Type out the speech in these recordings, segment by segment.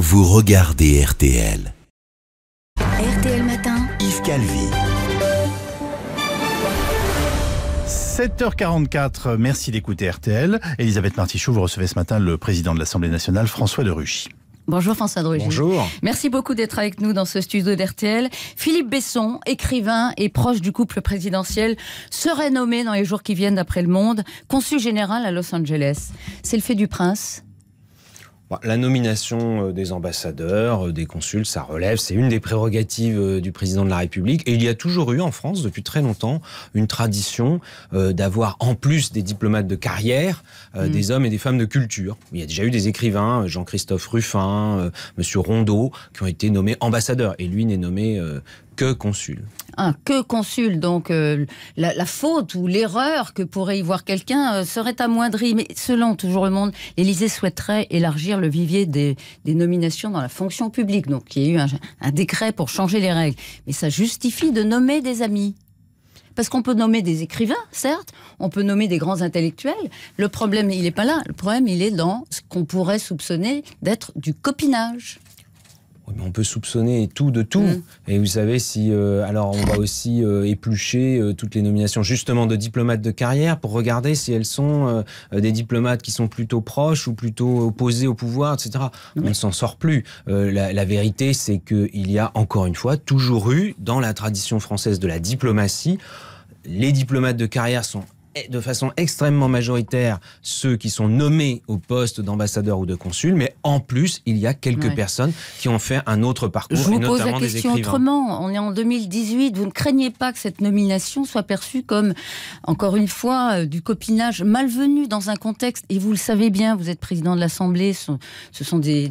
vous regardez RTL. RTL Matin, Yves Calvi. 7h44, merci d'écouter RTL. Elisabeth Martichoux, vous recevez ce matin le président de l'Assemblée nationale, François de Ruchy. Bonjour François Ruchy. Bonjour. Merci beaucoup d'être avec nous dans ce studio d'RTL. Philippe Besson, écrivain et proche du couple présidentiel, serait nommé dans les jours qui viennent d'après le monde consul général à Los Angeles. C'est le fait du prince la nomination euh, des ambassadeurs, euh, des consuls, ça relève, c'est une des prérogatives euh, du président de la République. Et il y a toujours eu en France, depuis très longtemps, une tradition d'avoir, en plus des diplomates de carrière, mm. des hommes et des femmes de culture. Il y a déjà eu des écrivains, Jean-Christophe Ruffin, Monsieur Rondeau, qui ont été nommés ambassadeurs. Et lui n'est nommé que consul. Hein, que consul, donc euh, la, faute ou l'erreur que pourrait y voir quelqu'un euh, serait amoindrie. Mais selon toujours le monde, l'Élysée souhaiterait élargir le vivier des, nominations dans la fonction publique. Donc il y a eu un décret pour changer les règles. Mais ça justifie de nommer des amis parce qu'on peut nommer des écrivains, certes, on peut nommer des grands intellectuels. Le problème, il n'est pas là. Le problème, il est dans ce qu'on pourrait soupçonner d'être du copinage on peut soupçonner tout de tout. Mm. Et vous savez, si. Euh, alors, on va aussi euh, éplucher euh, toutes les nominations, justement, de diplomates de carrière pour regarder si elles sont des diplomates qui sont plutôt proches ou plutôt opposés au pouvoir, etc. Mm. On ne s'en sort plus. La, la, vérité, c'est qu'il y a, encore une fois, toujours eu, dans la tradition française de la diplomatie, les diplomates de carrière sont de façon extrêmement majoritaire ceux qui sont nommés au poste d'ambassadeur ou de consul, mais en plus, il y a quelques personnes qui ont fait un autre parcours, Je vous pose la question autrement. On est en 2018, vous ne craignez pas que cette nomination soit perçue comme, encore une fois, euh, du copinage malvenu dans un contexte, et vous le savez bien, vous êtes président de l'Assemblée, ce sont des,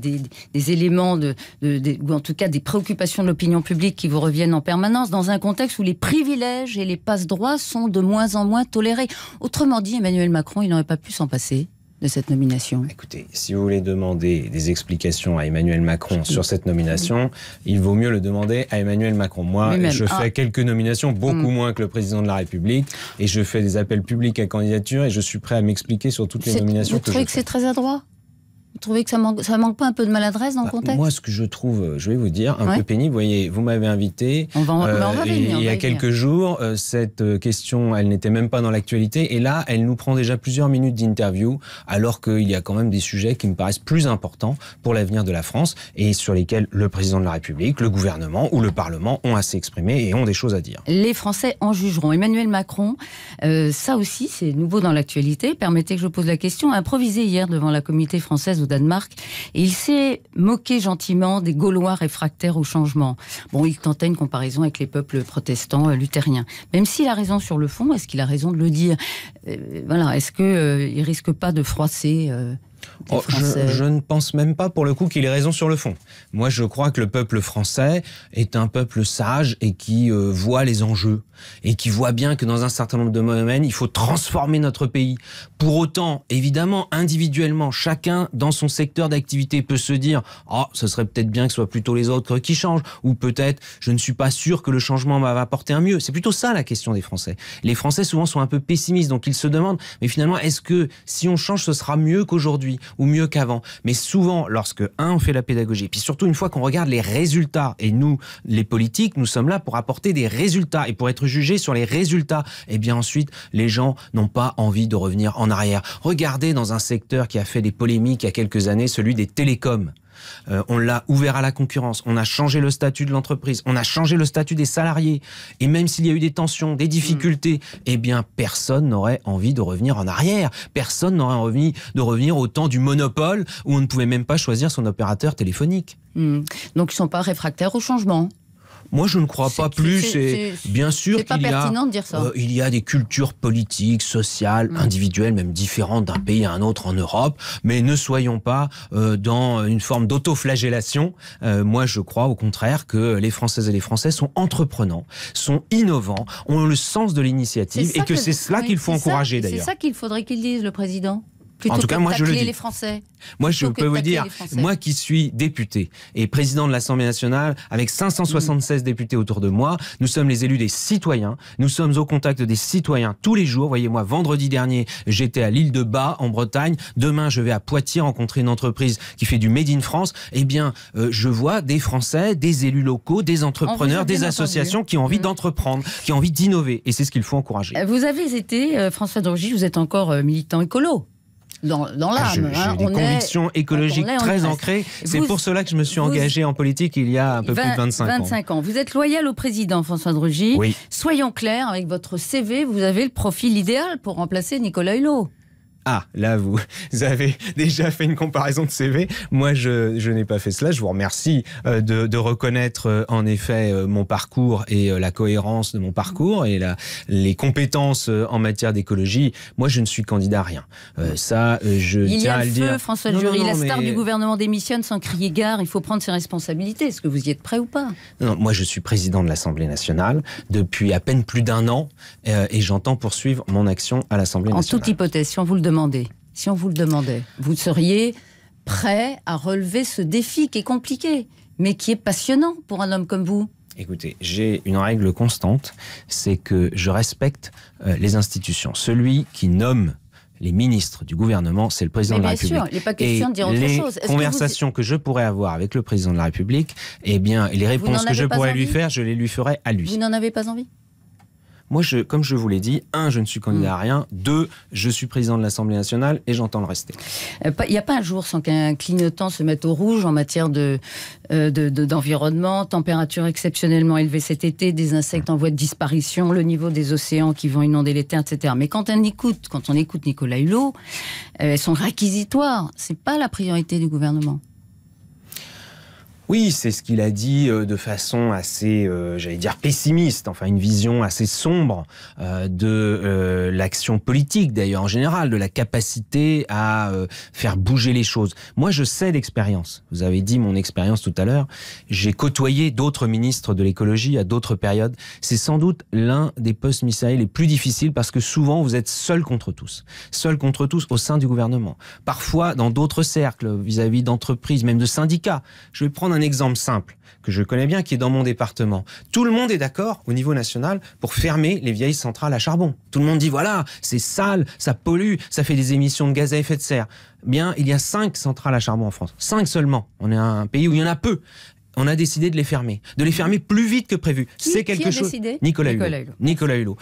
éléments, de, ou en tout cas des préoccupations de l'opinion publique qui vous reviennent en permanence, dans un contexte où les privilèges et les passe-droits sont de moins en moins tolérés. Autrement dit, Emmanuel Macron, il n'aurait pas pu s'en passer de cette nomination Écoutez, si vous voulez demander des explications à Emmanuel Macron sur cette nomination, il vaut mieux le demander à Emmanuel Macron. Moi, je fais quelques nominations, beaucoup mm. moins que le président de la République, et je fais des appels publics à candidature, et je suis prêt à m'expliquer sur toutes les nominations que je que c'est très adroit vous trouvez que ça manque, ça manque pas un peu de maladresse dans le bah, contexte Moi, ce que je trouve, euh, je vais vous dire, un peu pénible. Vous voyez, vous m'avez invité. Euh, il y a quelques jours, euh, cette question, elle n'était même pas dans l'actualité. Et là, elle nous prend déjà plusieurs minutes d'interview, alors qu'il y a quand même des sujets qui me paraissent plus importants pour l'avenir de la France et sur lesquels le président de la République, le gouvernement ou le Parlement ont à s'exprimer et ont des choses à dire. Les Français en jugeront. Emmanuel Macron, ça aussi, c'est nouveau dans l'actualité. Permettez que je pose la question. Improvisé hier devant la comité française Danemark. il s'est moqué gentiment des Gaulois réfractaires au changement. Bon, il tentait une comparaison avec les peuples protestants euh, luthériens. Même s'il a raison sur le fond, est-ce qu'il a raison de le dire euh, Voilà, est-ce qu'il euh, risque pas de froisser Oh, je, ne pense même pas pour le coup qu'il ait raison sur le fond. Moi, je crois que le peuple français est un peuple sage et qui euh, voit les enjeux et qui voit bien que dans un certain nombre de domaines, il faut transformer notre pays. Pour autant, évidemment, individuellement, chacun dans son secteur d'activité peut se dire "Oh, ce serait peut-être bien que ce soit plutôt les autres qui changent ou peut-être je ne suis pas sûr que le changement va apporter un mieux." C'est plutôt ça la question des Français. Les Français souvent sont un peu pessimistes donc ils se demandent "Mais finalement, est-ce que si on change ce sera mieux qu'aujourd'hui ou mieux qu'avant. Mais souvent, lorsque, un, on fait la pédagogie, puis surtout, une fois qu'on regarde les résultats, et nous, les politiques, nous sommes là pour apporter des résultats et pour être jugés sur les résultats, et eh bien ensuite, les gens n'ont pas envie de revenir en arrière. Regardez dans un secteur qui a fait des polémiques il y a quelques années, celui des télécoms. Euh, on l'a ouvert à la concurrence. On a changé le statut de l'entreprise. On a changé le statut des salariés. Et même s'il y a eu des tensions, des difficultés, eh bien, personne n'aurait envie de revenir en arrière. Personne n'aurait envie de revenir au temps du monopole où on ne pouvait même pas choisir son opérateur téléphonique. Hmm. Donc, ils ne sont pas réfractaires au changement moi, je ne crois pas plus. Et bien sûr qu'il y a, euh, il y a des cultures politiques, sociales, individuelles, même différentes d'un pays à un autre en Europe. Mais ne soyons pas euh, dans une forme d'autoflagellation. Euh, moi, je crois au contraire que les Françaises et les Français sont entreprenants, sont innovants, ont le sens de l'initiative et que, c'est cela qu'il faut encourager d'ailleurs. C'est ça qu'il faudrait qu'ils disent, le président en tout cas, moi je le dis. les Français. Moi je peux vous dire, moi qui suis député et président de l'Assemblée nationale avec 576 députés autour de moi, nous sommes les élus des citoyens, nous sommes au contact des citoyens tous les jours. Voyez-moi, vendredi dernier, j'étais à l'île de Bas en Bretagne, demain je vais à Poitiers rencontrer une entreprise qui fait du Made in France. Eh bien, euh, je vois des Français, des élus locaux, des entrepreneurs, des associations qui ont envie mmh. d'entreprendre, qui ont envie d'innover et c'est ce qu'il faut encourager. Euh, vous avez été euh, François Drogy, vous êtes encore militant écolo dans, dans ah, l'âme. J'ai hein. des convictions écologiques très ancrées. C'est pour cela que je me suis engagé en politique il y a un peu plus de 25, ans. Vous êtes loyal au président François de Soyons clairs, avec votre CV, vous avez le profil idéal pour remplacer Nicolas Hulot ah, là, vous, avez déjà fait une comparaison de CV. Moi, je, n'ai pas fait cela. Je vous remercie euh, de, reconnaître euh, en effet euh, mon parcours et la cohérence de mon parcours et la, les compétences en matière d'écologie. Moi, je ne suis candidat à rien. ça, je il tiens y a à le feu, François non, Jury, la star du gouvernement démissionne sans crier gare. Il faut prendre ses responsabilités. Est-ce que vous y êtes prêt ou pas Non, moi, je suis président de l'Assemblée nationale depuis à peine plus d'un an et j'entends poursuivre mon action à l'Assemblée nationale. En toute hypothèse, si on vous le demande si on vous le demandait, vous seriez prêt à relever ce défi qui est compliqué, mais qui est passionnant pour un homme comme vous Écoutez, j'ai une règle constante, c'est que je respecte euh, les institutions. Celui qui nomme les ministres du gouvernement, c'est le président de la République. Sûr, il n'est pas question de dire autre chose. les conversations que, je pourrais avoir avec le président de la République, et eh bien, les réponses que je pourrais lui faire, je les lui ferai à lui. Vous n'en avez pas envie moi, comme je vous l'ai dit, un, je ne suis candidat à mm. rien. Deux, je suis président de l'Assemblée nationale et j'entends le rester. Euh, il n'y a pas un jour sans qu'un clignotant se mette au rouge en matière euh, de, d'environnement, température exceptionnellement élevée cet été, des insectes en voie de disparition, le niveau des océans qui vont inonder les terres, etc. Mais quand on écoute, quand on écoute Nicolas Hulot, euh, son réquisitoire, n'est pas la priorité du gouvernement. Oui, c'est ce qu'il a dit euh, de façon assez, euh, j'allais dire, pessimiste, enfin une vision assez sombre euh, de l'action politique d'ailleurs en général, de la capacité à faire bouger les choses. Moi, je sais l'expérience. Vous avez dit mon expérience tout à l'heure. J'ai côtoyé d'autres ministres de l'écologie à d'autres périodes. C'est sans doute l'un des postes ministériels les plus difficiles parce que souvent vous êtes seul contre tous, seul contre tous au sein du gouvernement. Parfois dans d'autres cercles, vis-à-vis d'entreprises, même de syndicats. Je vais prendre un exemple simple que je connais bien, qui est dans mon département. Tout le monde est d'accord au niveau national pour fermer les vieilles centrales à charbon. Tout le monde dit voilà, c'est sale, ça pollue, ça fait des émissions de gaz à effet de serre. Bien, il y a cinq centrales à charbon en France, cinq seulement. On est un pays où il y en a peu on a décidé de les fermer, de les fermer plus vite que prévu. C'est quelque qui a chose. Décidé Nicolas, Hulot. Nicolas Hulot.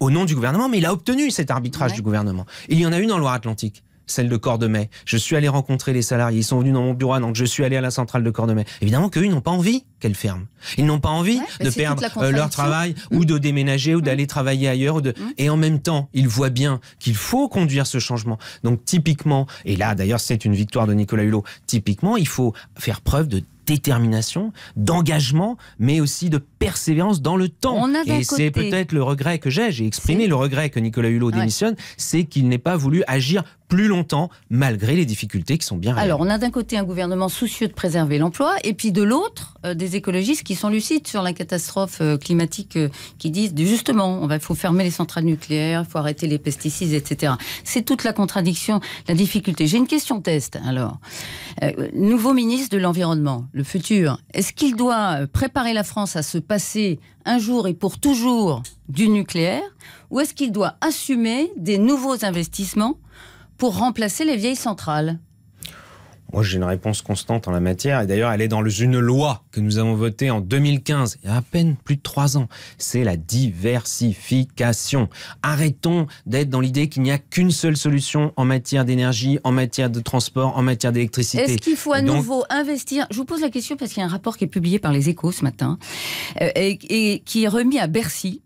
au nom du gouvernement, mais il a obtenu cet arbitrage du gouvernement. Il y en a eu dans Loire-Atlantique celle de Cordemais. Je suis allé rencontrer les salariés. Ils sont venus dans mon bureau, donc je suis allé à la centrale de Cordemais. Évidemment qu'eux, ils n'ont pas envie qu'elle ferme. Ils n'ont pas envie bah de perdre euh, leur travail ou mm. de déménager ou mm. d'aller travailler ailleurs. Mm. Et en même temps, ils voient bien qu'il faut conduire ce changement. Donc typiquement, et là d'ailleurs c'est une victoire de Nicolas Hulot, typiquement, il faut faire preuve de détermination, d'engagement, mais aussi de persévérance dans le temps. et c'est peut-être le regret que j'ai. J'ai exprimé le regret que Nicolas Hulot démissionne, c'est qu'il n'ait pas voulu agir plus longtemps, malgré les difficultés qui sont bien réelles. Alors, on a d'un côté un gouvernement soucieux de préserver l'emploi, et puis de l'autre, euh, des écologistes qui sont lucides sur la catastrophe euh, climatique, euh, qui disent justement, il faut fermer les centrales nucléaires, il faut arrêter les pesticides, etc. C'est toute la contradiction, la difficulté. J'ai une question test, alors. nouveau ministre de l'Environnement, le futur, est-ce qu'il doit préparer la France à se passer un jour et pour toujours du nucléaire, ou est-ce qu'il doit assumer des nouveaux investissements pour remplacer les vieilles centrales moi, j'ai une réponse constante en la matière, et d'ailleurs, elle est dans une loi que nous avons votée en 2015, il y a à peine plus de trois ans. C'est la diversification. Arrêtons d'être dans l'idée qu'il n'y a qu'une seule solution en matière d'énergie, en matière de transport, en matière d'électricité. Est-ce qu'il faut à nouveau investir Je vous pose la question parce qu'il y a un rapport qui est publié par les Échos ce matin, euh, et, qui est remis à Bercy,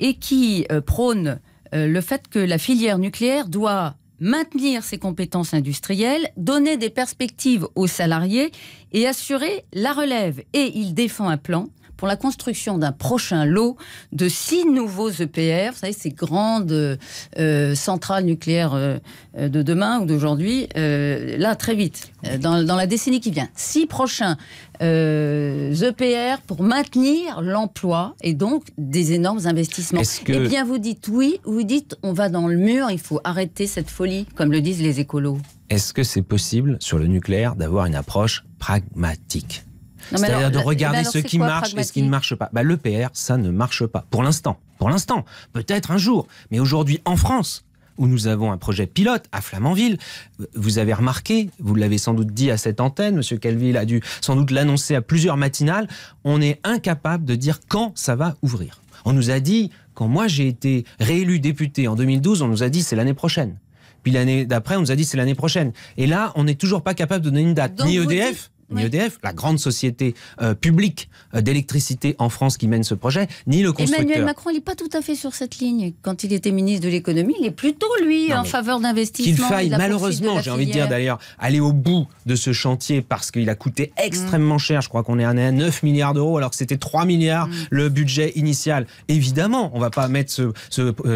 et qui euh, prône euh, le fait que la filière nucléaire doit maintenir ses compétences industrielles, donner des perspectives aux salariés et assurer la relève. Et il défend un plan pour la construction d'un prochain lot de six nouveaux EPR, vous savez, ces grandes euh, centrales nucléaires euh, de demain ou d'aujourd'hui, euh, là, très vite, dans, dans, la décennie qui vient. Six prochains EPR euh, e pour maintenir l'emploi et donc des énormes investissements. et Eh bien, vous dites oui, vous dites on va dans le mur, il faut arrêter cette folie, comme le disent les écolos. Est-ce que c'est possible sur le nucléaire d'avoir une approche pragmatique c'est-à-dire de eh ben regarder ce qui marche et ce qui ne marche pas. Bah, L'EPR, ça ne marche pas. Pour l'instant. Pour l'instant. Peut-être un jour. Mais aujourd'hui, en France, où nous avons un projet pilote à Flamanville. Vous avez remarqué, vous l'avez sans doute dit à cette antenne, M. Calville a dû sans doute l'annoncer à plusieurs matinales, on est incapable de dire quand ça va ouvrir. On nous a dit, quand moi j'ai été réélu député en 2012, on nous a dit c'est l'année prochaine. Puis l'année d'après, on nous a dit c'est l'année prochaine. Et là, on n'est toujours pas capable de donner une date. ni EDF, ni EDF, la grande société euh, publique euh, d'électricité en France qui mène ce projet, ni le constructeur. Emmanuel Macron, il n'est pas tout à fait sur cette ligne. Quand il était ministre de l'économie, il est plutôt, lui, en faveur d'investissement. Qu'il faille, malheureusement, j'ai envie de dire d'ailleurs, aller au bout de ce chantier parce qu'il a coûté mm. extrêmement cher. Je crois qu'on est à 9 milliards d'euros alors que c'était 3 milliards mm. le budget initial. Évidemment, on ne va pas mettre euh,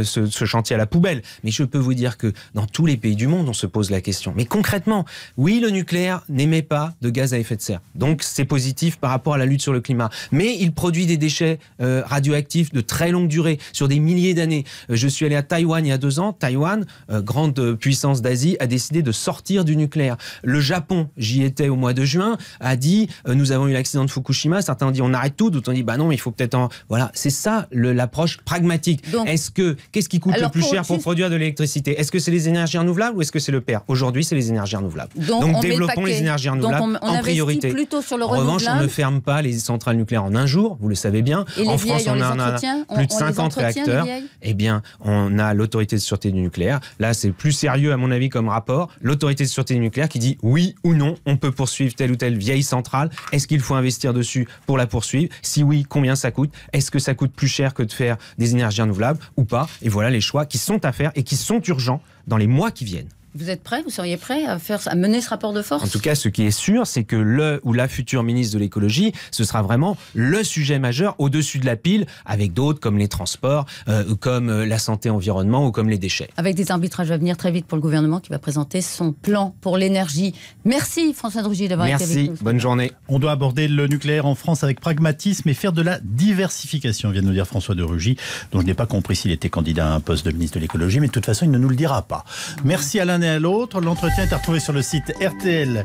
ce, ce chantier à la poubelle. Mais je peux vous dire que dans tous les pays du monde, on se pose la question. Mais concrètement, oui, le nucléaire n'émet pas de gaz à effet fait de serre. Donc c'est positif par rapport à la lutte sur le climat. Mais il produit des déchets euh, radioactifs de très longue durée, sur des milliers d'années. Euh, je suis allé à Taïwan il y a deux ans. Taïwan, euh, grande puissance d'Asie, a décidé de sortir du nucléaire. Le Japon, j'y étais au mois de juin, a dit nous avons eu l'accident de Fukushima. Certains ont dit on arrête tout, d'autres ont dit bah non, il faut peut-être en voilà. C'est ça l'approche pragmatique. Est-ce que qu'est-ce qui coûte le plus cher pour produire de l'électricité Est-ce que c'est les énergies renouvelables ou est-ce que c'est le père Aujourd'hui, c'est les énergies renouvelables. Donc, développons les énergies renouvelables. en en revanche, on ne ferme pas les centrales nucléaires en un jour, vous le savez bien. en France, on, a plus de 50 réacteurs. Eh bien, on a l'autorité de sûreté du nucléaire. Là, c'est plus sérieux, à mon avis, comme rapport. L'autorité de sûreté du nucléaire qui dit oui ou non, on peut poursuivre telle ou telle vieille centrale. Est-ce qu'il faut investir dessus pour la poursuivre Si oui, combien ça coûte Est-ce que ça coûte plus cher que de faire des énergies renouvelables ou pas Et voilà les choix qui sont à faire et qui sont urgents dans les mois qui viennent. Vous êtes prêt Vous seriez prêt à, faire, à mener ce rapport de force En tout cas, ce qui est sûr, c'est que le ou la future ministre de l'écologie, ce sera vraiment le sujet majeur au-dessus de la pile, avec d'autres comme les transports, euh, comme euh, la santé environnement ou comme les déchets. Avec des arbitrages à venir très vite pour le gouvernement qui va présenter son plan pour l'énergie. Merci François Rugy d'avoir été avec nous. Merci, bonne journée. On doit aborder le nucléaire en France avec pragmatisme et faire de la diversification, vient de nous dire François de Rugy, dont je n'ai pas compris s'il était candidat à un poste de ministre de l'écologie, mais de toute façon, il ne nous le dira pas. Merci Alain à l'autre. L'entretien est à retrouver sur le site rtl.fr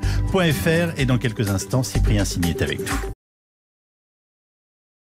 et dans quelques instants, Cyprien Signé est avec nous.